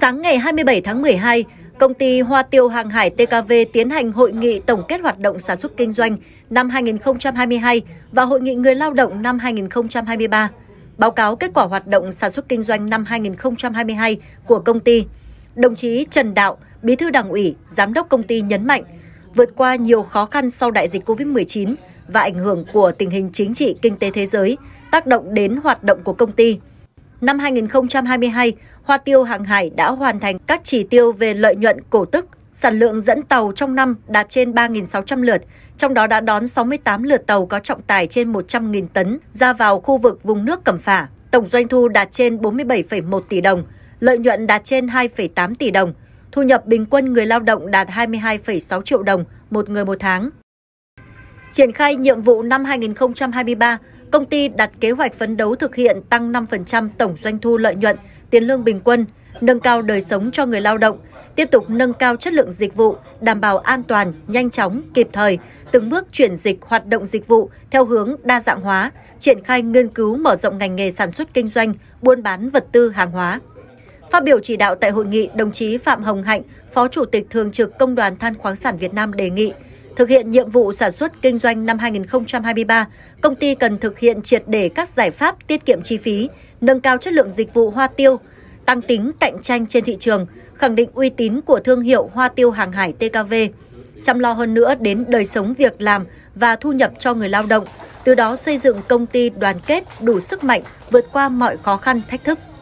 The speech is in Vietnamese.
Sáng ngày 27 tháng 12, công ty Hoa tiêu hàng hải TKV tiến hành hội nghị tổng kết hoạt động sản xuất kinh doanh năm 2022 và hội nghị người lao động năm 2023. Báo cáo kết quả hoạt động sản xuất kinh doanh năm 2022 của công ty. Đồng chí Trần Đạo, Bí thư Đảng ủy, Giám đốc công ty nhấn mạnh, vượt qua nhiều khó khăn sau đại dịch Covid-19 và ảnh hưởng của tình hình chính trị kinh tế thế giới tác động đến hoạt động của công ty năm 2022, Hoa Tiêu Hàng Hải đã hoàn thành các chỉ tiêu về lợi nhuận cổ tức, sản lượng dẫn tàu trong năm đạt trên 3.600 lượt, trong đó đã đón 68 lượt tàu có trọng tải trên 100.000 tấn ra vào khu vực vùng nước Cẩm Phả. Tổng doanh thu đạt trên 47,1 tỷ đồng, lợi nhuận đạt trên 2,8 tỷ đồng, thu nhập bình quân người lao động đạt 22,6 triệu đồng một người một tháng. Triển khai nhiệm vụ năm 2023, Công ty đặt kế hoạch phấn đấu thực hiện tăng 5% tổng doanh thu lợi nhuận, tiền lương bình quân, nâng cao đời sống cho người lao động, tiếp tục nâng cao chất lượng dịch vụ, đảm bảo an toàn, nhanh chóng, kịp thời, từng bước chuyển dịch hoạt động dịch vụ theo hướng đa dạng hóa, triển khai nghiên cứu mở rộng ngành nghề sản xuất kinh doanh, buôn bán vật tư hàng hóa. Phát biểu chỉ đạo tại hội nghị, đồng chí Phạm Hồng Hạnh, Phó Chủ tịch Thường trực Công đoàn Than khoáng sản Việt Nam đề nghị Thực hiện nhiệm vụ sản xuất kinh doanh năm 2023, công ty cần thực hiện triệt để các giải pháp tiết kiệm chi phí, nâng cao chất lượng dịch vụ hoa tiêu, tăng tính cạnh tranh trên thị trường, khẳng định uy tín của thương hiệu hoa tiêu hàng hải TKV, chăm lo hơn nữa đến đời sống việc làm và thu nhập cho người lao động, từ đó xây dựng công ty đoàn kết đủ sức mạnh vượt qua mọi khó khăn, thách thức.